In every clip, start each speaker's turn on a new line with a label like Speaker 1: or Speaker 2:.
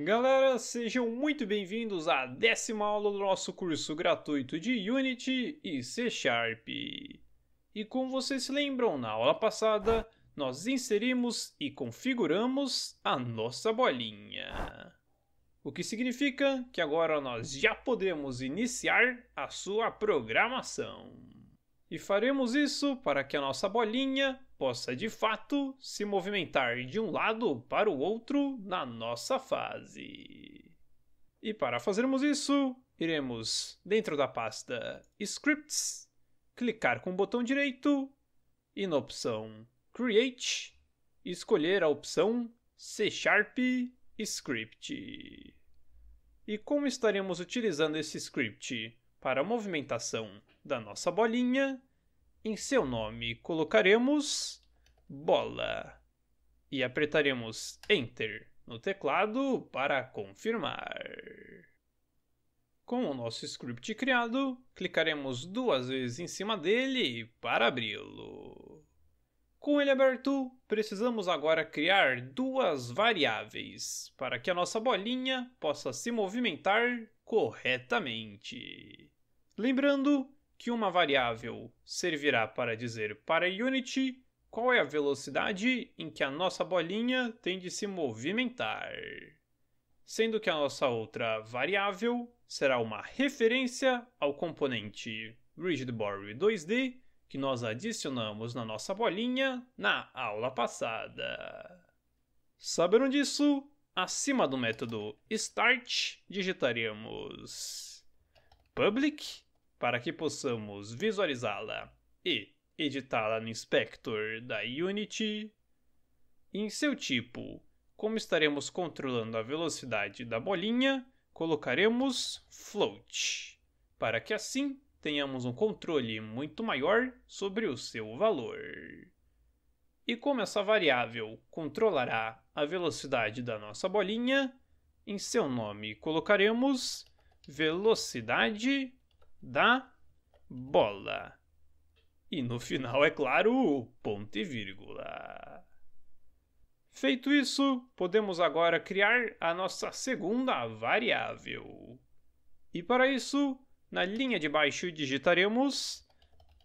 Speaker 1: Galera, sejam muito bem-vindos à décima aula do nosso curso gratuito de Unity e C Sharp. E como vocês se lembram, na aula passada, nós inserimos e configuramos a nossa bolinha. O que significa que agora nós já podemos iniciar a sua programação. E faremos isso para que a nossa bolinha possa de fato se movimentar de um lado para o outro na nossa fase. E para fazermos isso, iremos dentro da pasta Scripts, clicar com o botão direito e na opção Create, escolher a opção C Sharp Script. E como estaremos utilizando esse script para a movimentação da nossa bolinha, em seu nome colocaremos bola e apertaremos Enter no teclado para confirmar. Com o nosso script criado, clicaremos duas vezes em cima dele para abri-lo. Com ele aberto, precisamos agora criar duas variáveis para que a nossa bolinha possa se movimentar corretamente. Lembrando que uma variável servirá para dizer para Unity qual é a velocidade em que a nossa bolinha tem de se movimentar, sendo que a nossa outra variável será uma referência ao componente GridBorrow 2D que nós adicionamos na nossa bolinha na aula passada. Sabendo disso, acima do método start digitaremos public para que possamos visualizá-la e editá-la no Inspector da Unity. Em seu tipo, como estaremos controlando a velocidade da bolinha, colocaremos float, para que assim tenhamos um controle muito maior sobre o seu valor. E como essa variável controlará a velocidade da nossa bolinha, em seu nome colocaremos velocidade da bola. E no final, é claro, ponto e vírgula. Feito isso, podemos agora criar a nossa segunda variável. E para isso, na linha de baixo digitaremos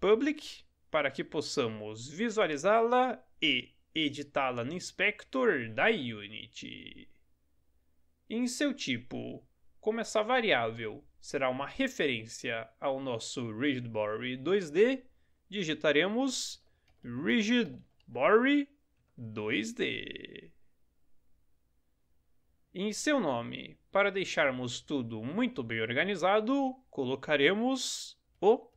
Speaker 1: public para que possamos visualizá-la e editá-la no inspector da Unity. Em seu tipo, como essa variável será uma referência ao nosso RigidBory 2D, digitaremos Rigid Body 2D. Em seu nome, para deixarmos tudo muito bem organizado, colocaremos o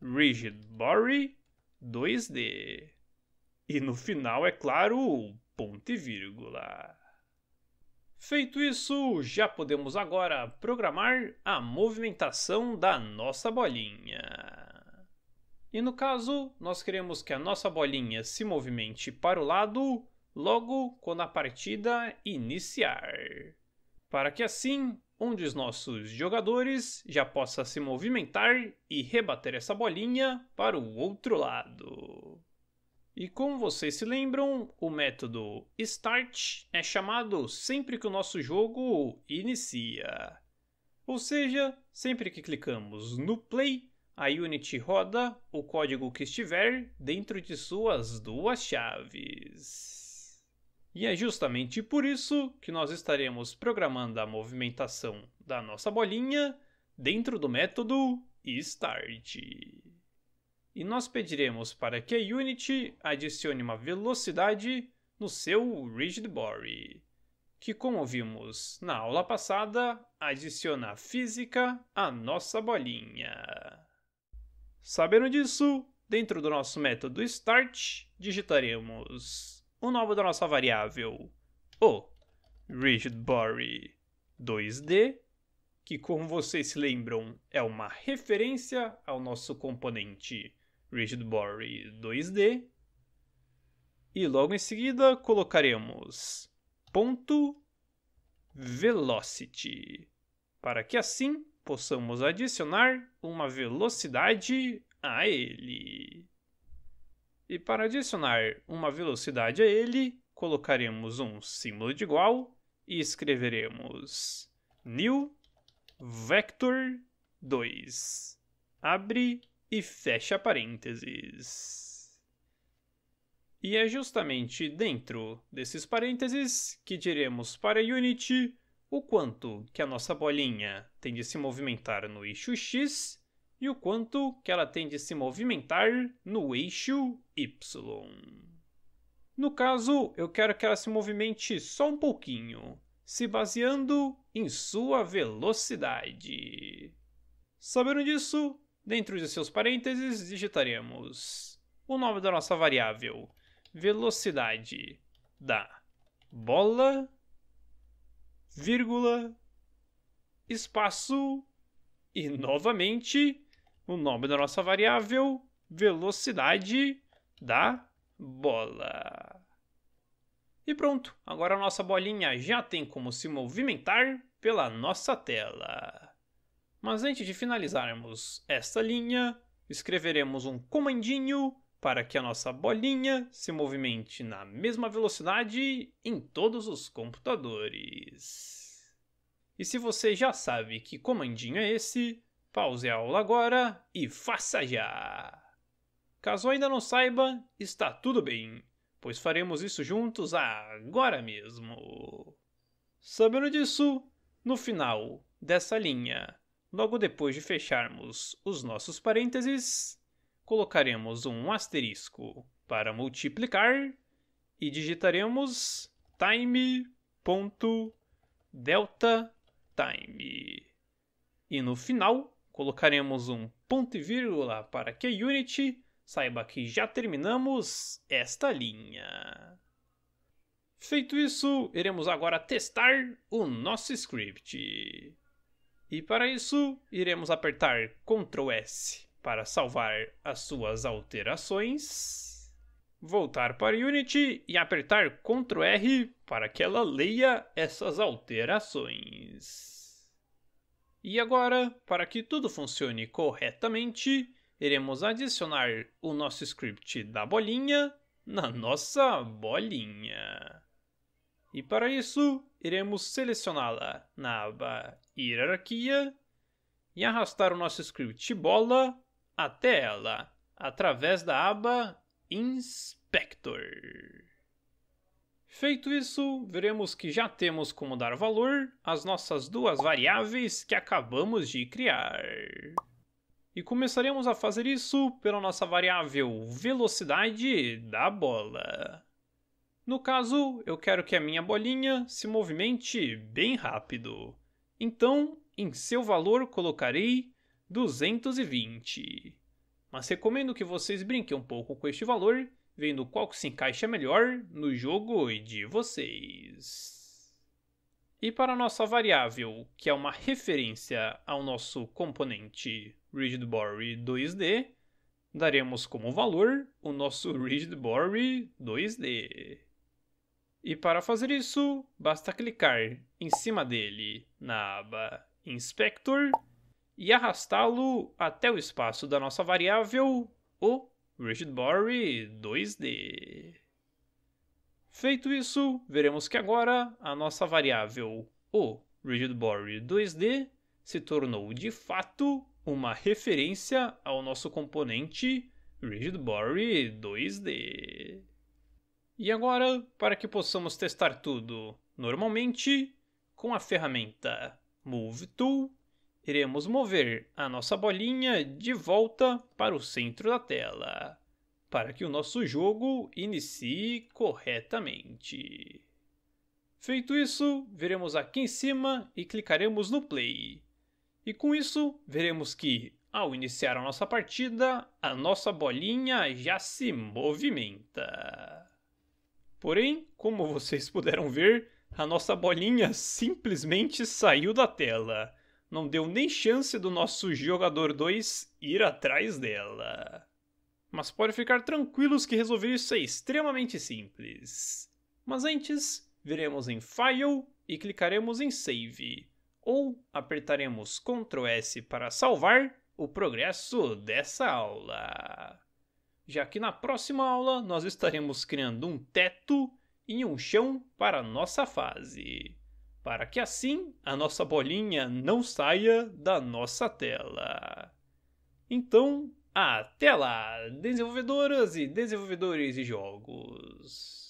Speaker 1: Rigid Body 2D. E no final, é claro, ponto e vírgula. Feito isso, já podemos agora programar a movimentação da nossa bolinha. E no caso, nós queremos que a nossa bolinha se movimente para o lado logo quando a partida iniciar. Para que assim, um dos nossos jogadores já possa se movimentar e rebater essa bolinha para o outro lado. E como vocês se lembram, o método start é chamado sempre que o nosso jogo inicia. Ou seja, sempre que clicamos no play, a Unity roda o código que estiver dentro de suas duas chaves. E é justamente por isso que nós estaremos programando a movimentação da nossa bolinha dentro do método start. E nós pediremos para que a Unity adicione uma velocidade no seu rigid body, que como vimos na aula passada, adiciona física à nossa bolinha. Sabendo disso, dentro do nosso método start, digitaremos o nome da nossa variável, o rigidBody 2D, que como vocês se lembram é uma referência ao nosso componente rigidBody 2D. E logo em seguida colocaremos ponto velocity, para que assim possamos adicionar uma velocidade a ele. E para adicionar uma velocidade a ele, colocaremos um símbolo de igual e escreveremos new vector 2. Abre e fecha parênteses. E é justamente dentro desses parênteses que diremos para Unity o quanto que a nossa bolinha tem de se movimentar no eixo x e o quanto que ela tem de se movimentar no eixo y. No caso, eu quero que ela se movimente só um pouquinho, se baseando em sua velocidade. Sabendo disso, dentro de seus parênteses digitaremos o nome da nossa variável, velocidade da bola vírgula, espaço e novamente o nome da nossa variável velocidade da bola. E pronto, agora a nossa bolinha já tem como se movimentar pela nossa tela. Mas antes de finalizarmos esta linha, escreveremos um comandinho para que a nossa bolinha se movimente na mesma velocidade em todos os computadores. E se você já sabe que comandinho é esse, pause a aula agora e faça já! Caso ainda não saiba, está tudo bem, pois faremos isso juntos agora mesmo. Sabendo disso, no final dessa linha, logo depois de fecharmos os nossos parênteses, colocaremos um asterisco para multiplicar e digitaremos time.deltaTime. time. E no final, colocaremos um ponto e vírgula para que a Unity saiba que já terminamos esta linha. Feito isso, iremos agora testar o nosso script. E para isso, iremos apertar Ctrl S para salvar as suas alterações, voltar para Unity e apertar Ctrl R para que ela leia essas alterações. E agora, para que tudo funcione corretamente, iremos adicionar o nosso script da bolinha na nossa bolinha. E para isso, iremos selecioná-la na aba Hierarquia e arrastar o nosso script bola até ela através da aba Inspector. Feito isso, veremos que já temos como dar valor às nossas duas variáveis que acabamos de criar. E começaremos a fazer isso pela nossa variável velocidade da bola. No caso, eu quero que a minha bolinha se movimente bem rápido. Então, em seu valor colocarei 220. Mas recomendo que vocês brinquem um pouco com este valor, vendo qual que se encaixa melhor no jogo de vocês. E para nossa variável, que é uma referência ao nosso componente rigidbody 2D, daremos como valor o nosso rigidbody 2D. E para fazer isso, basta clicar em cima dele na aba Inspector e arrastá-lo até o espaço da nossa variável, o rigidBody 2D. Feito isso, veremos que agora a nossa variável, o rigidBody 2D, se tornou de fato uma referência ao nosso componente rigidBody 2D. E agora, para que possamos testar tudo normalmente, com a ferramenta MoveTool, iremos mover a nossa bolinha de volta para o centro da tela, para que o nosso jogo inicie corretamente. Feito isso, veremos aqui em cima e clicaremos no play. E com isso, veremos que, ao iniciar a nossa partida, a nossa bolinha já se movimenta. Porém, como vocês puderam ver, a nossa bolinha simplesmente saiu da tela não deu nem chance do nosso jogador 2 ir atrás dela. Mas pode ficar tranquilos que resolver isso é extremamente simples. Mas antes, viremos em File e clicaremos em Save, ou apertaremos Ctrl S para salvar o progresso dessa aula. Já que na próxima aula nós estaremos criando um teto e um chão para nossa fase para que assim a nossa bolinha não saia da nossa tela. Então, até lá, desenvolvedoras e desenvolvedores de jogos!